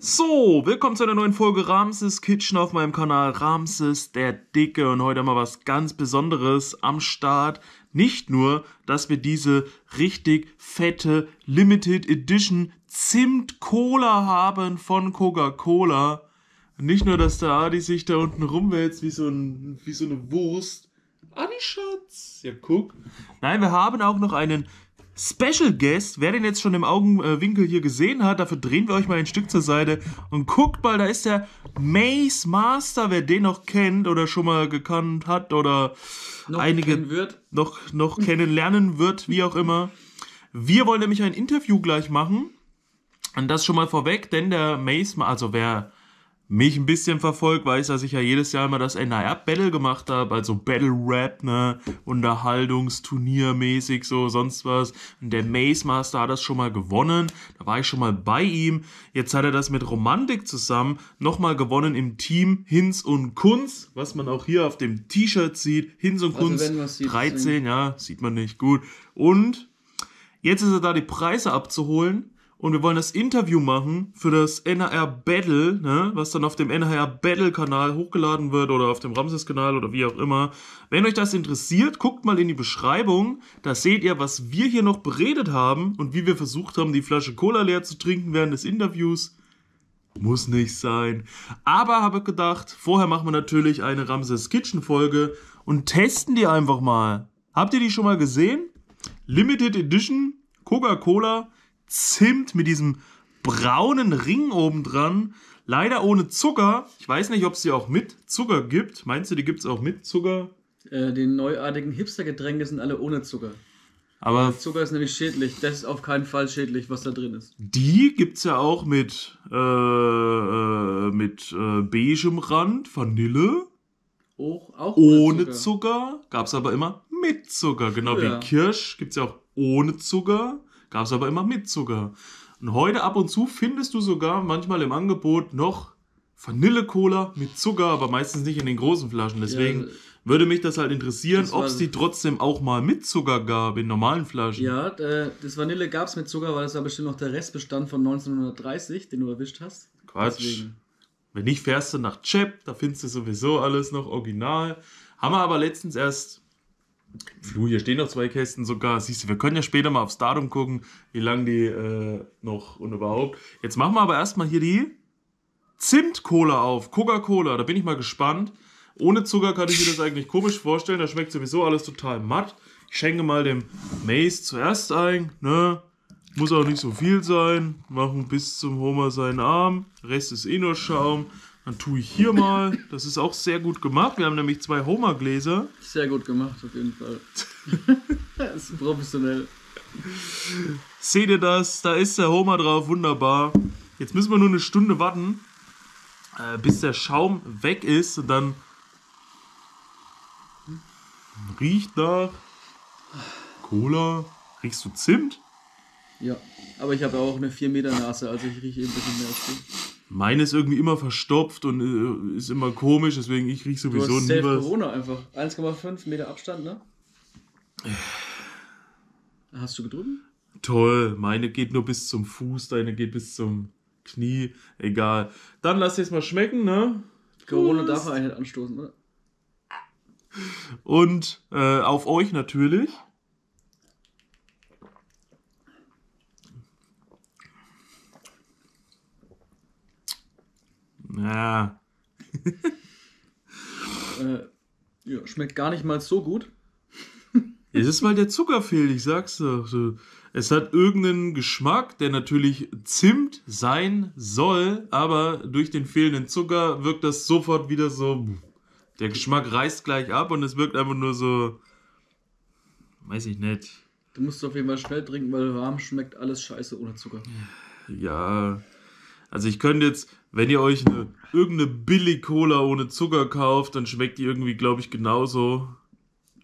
So, willkommen zu einer neuen Folge Ramses Kitchen auf meinem Kanal Ramses der Dicke und heute mal was ganz Besonderes am Start. Nicht nur, dass wir diese richtig fette Limited Edition Zimt Cola haben von Coca-Cola. Nicht nur, dass der Adi sich da unten rumwälzt wie so, ein, wie so eine Wurst. Adi Schatz, ja guck. Nein, wir haben auch noch einen Special Guest. Wer den jetzt schon im Augenwinkel hier gesehen hat, dafür drehen wir euch mal ein Stück zur Seite und guckt mal, da ist der Maze Master, wer den noch kennt oder schon mal gekannt hat oder noch einige wird. noch, noch kennenlernen wird, wie auch immer. Wir wollen nämlich ein Interview gleich machen. Und das schon mal vorweg, denn der Maze, also wer mich ein bisschen verfolgt, weiß, dass ich ja jedes Jahr immer das NIA-Battle gemacht habe, also Battle-Rap, ne, Unterhaltungsturnier-mäßig, so, sonst was. Und der Maze Master hat das schon mal gewonnen, da war ich schon mal bei ihm. Jetzt hat er das mit Romantik zusammen nochmal gewonnen im Team Hinz und Kunz, was man auch hier auf dem T-Shirt sieht. Hinz und Kunz, sieht, 13, ja, sieht man nicht, gut. Und jetzt ist er da, die Preise abzuholen und wir wollen das Interview machen für das NHR Battle, ne, was dann auf dem NHR Battle Kanal hochgeladen wird oder auf dem Ramses Kanal oder wie auch immer. Wenn euch das interessiert, guckt mal in die Beschreibung, da seht ihr, was wir hier noch beredet haben und wie wir versucht haben, die Flasche Cola leer zu trinken während des Interviews. Muss nicht sein. Aber habe gedacht, vorher machen wir natürlich eine Ramses Kitchen Folge und testen die einfach mal. Habt ihr die schon mal gesehen? Limited Edition Coca-Cola Zimt mit diesem braunen Ring oben dran. Leider ohne Zucker. Ich weiß nicht, ob es die auch mit Zucker gibt. Meinst du, die gibt es auch mit Zucker? Äh, die neuartigen Hipster-Getränke sind alle ohne Zucker. Aber Zucker ist nämlich schädlich. Das ist auf keinen Fall schädlich, was da drin ist. Die gibt es ja auch mit, äh, äh, mit äh, beigem Rand, Vanille. Auch, auch ohne, Zucker. Zucker. es aber immer mit Zucker. Genau oh ja. wie Kirsch gibt es ja auch ohne Zucker. Gab es aber immer mit Zucker. Und heute ab und zu findest du sogar manchmal im Angebot noch Vanille-Cola mit Zucker, aber meistens nicht in den großen Flaschen. Deswegen ja, würde mich das halt interessieren, ob es die trotzdem auch mal mit Zucker gab in normalen Flaschen. Ja, äh, das Vanille gab es mit Zucker, weil das war bestimmt noch der Restbestand von 1930, den du erwischt hast. Quatsch. Deswegen. Wenn nicht, fährst du nach Chep, da findest du sowieso alles noch original. Haben wir aber letztens erst Flu, hier stehen noch zwei Kästen sogar. Siehst du, wir können ja später mal aufs Datum gucken, wie lange die äh, noch und überhaupt. Jetzt machen wir aber erstmal hier die Zimt-Cola auf. Coca-Cola, da bin ich mal gespannt. Ohne Zucker kann ich mir das eigentlich komisch vorstellen. Da schmeckt sowieso alles total matt. Ich schenke mal dem Mace zuerst ein. Ne? Muss auch nicht so viel sein. Machen bis zum Homer seinen Arm. Rest ist eh nur Schaum. Dann tue ich hier mal. Das ist auch sehr gut gemacht. Wir haben nämlich zwei Homer-Gläser. Sehr gut gemacht, auf jeden Fall. das ist professionell. Seht ihr das? Da ist der Homer drauf. Wunderbar. Jetzt müssen wir nur eine Stunde warten, äh, bis der Schaum weg ist. Und dann riecht nach Cola. Riechst du Zimt? Ja, aber ich habe auch eine 4 Meter Nase, also ich rieche eben eh ein bisschen mehr als du. Meine ist irgendwie immer verstopft und äh, ist immer komisch, deswegen ich riech sowieso du hast nie was. Corona einfach. 1,5 Meter Abstand, ne? Hast du gedrückt? Toll, meine geht nur bis zum Fuß, deine geht bis zum Knie. Egal. Dann lass es mal schmecken, ne? Corona darf er einen anstoßen, ne? Und äh, auf euch natürlich. Ja. äh, ja, schmeckt gar nicht mal so gut. es ist, weil der Zucker fehlt, ich sag's doch. Es hat irgendeinen Geschmack, der natürlich Zimt sein soll, aber durch den fehlenden Zucker wirkt das sofort wieder so. Der Geschmack reißt gleich ab und es wirkt einfach nur so. Weiß ich nicht. Du musst auf jeden Fall schnell trinken, weil warm schmeckt alles scheiße ohne Zucker. Ja. Also ich könnte jetzt, wenn ihr euch eine, irgendeine Billig-Cola ohne Zucker kauft, dann schmeckt die irgendwie, glaube ich, genauso.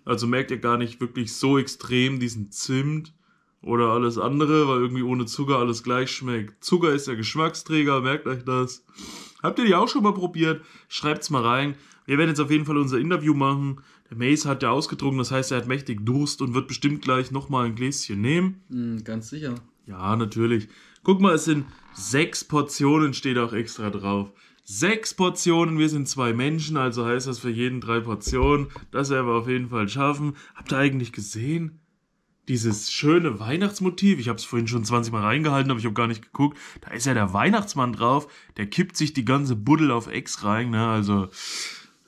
Also merkt ihr gar nicht wirklich so extrem diesen Zimt oder alles andere, weil irgendwie ohne Zucker alles gleich schmeckt. Zucker ist ja Geschmacksträger, merkt euch das. Habt ihr die auch schon mal probiert? Schreibt's mal rein. Wir werden jetzt auf jeden Fall unser Interview machen. Der Mace hat ja ausgedrungen, das heißt, er hat mächtig Durst und wird bestimmt gleich nochmal ein Gläschen nehmen. Mhm, ganz sicher. Ja, natürlich. Guck mal, es sind sechs Portionen, steht auch extra drauf. Sechs Portionen, wir sind zwei Menschen, also heißt das für jeden drei Portionen. Das werden wir auf jeden Fall schaffen. Habt ihr eigentlich gesehen? Dieses schöne Weihnachtsmotiv, ich habe es vorhin schon 20 Mal reingehalten, aber ich habe gar nicht geguckt. Da ist ja der Weihnachtsmann drauf, der kippt sich die ganze Buddel auf Ex rein. Ne? Also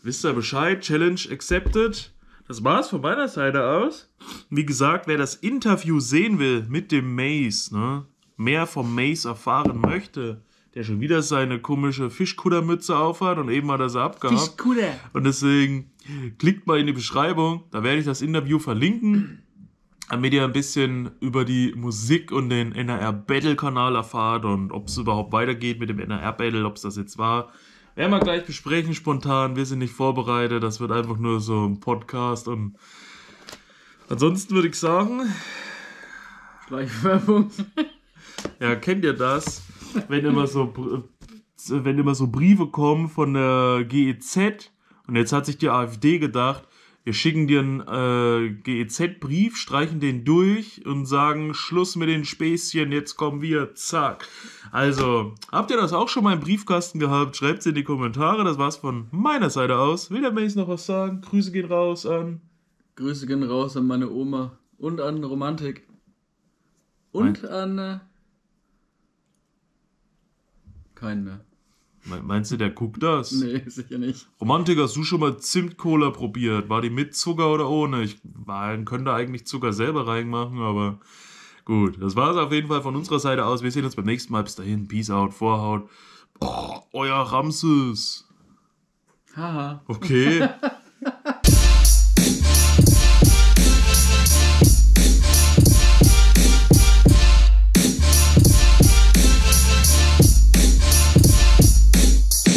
wisst ihr Bescheid, Challenge accepted. Das war's von meiner Seite aus. Wie gesagt, wer das Interview sehen will mit dem Maze, ne, mehr vom Mace erfahren möchte, der schon wieder seine komische Fischkudermütze aufhat und eben hat er sie abgehabt. Fischkuder. Und deswegen klickt mal in die Beschreibung, da werde ich das Interview verlinken, damit ihr ein bisschen über die Musik und den NRR Battle Kanal erfahrt und ob es überhaupt weitergeht mit dem NRR Battle, ob es das jetzt war. Werden wir gleich besprechen spontan, wir sind nicht vorbereitet, das wird einfach nur so ein Podcast und ansonsten würde ich sagen, Schleichwerbung. Ja, kennt ihr das? Wenn immer so, äh, wenn immer so Briefe kommen von der GEZ und jetzt hat sich die AfD gedacht, wir schicken dir einen äh, GEZ-Brief, streichen den durch und sagen, Schluss mit den Späßchen, jetzt kommen wir, zack. Also, habt ihr das auch schon mal im Briefkasten gehabt? Schreibt es in die Kommentare. Das war's von meiner Seite aus. Will der Mace noch was sagen? Grüße gehen raus an. Grüße gehen raus an meine Oma und an Romantik. Und Nein. an. Äh keinen mehr. Meinst du, der guckt das? Nee, sicher nicht. Romantik, hast du schon mal Zimtcola probiert? War die mit Zucker oder ohne? Ich man könnte eigentlich Zucker selber reinmachen, aber gut. Das war es auf jeden Fall von unserer Seite aus. Wir sehen uns beim nächsten Mal. Bis dahin. Peace out, Vorhaut. Oh, euer Ramses. Haha. Okay.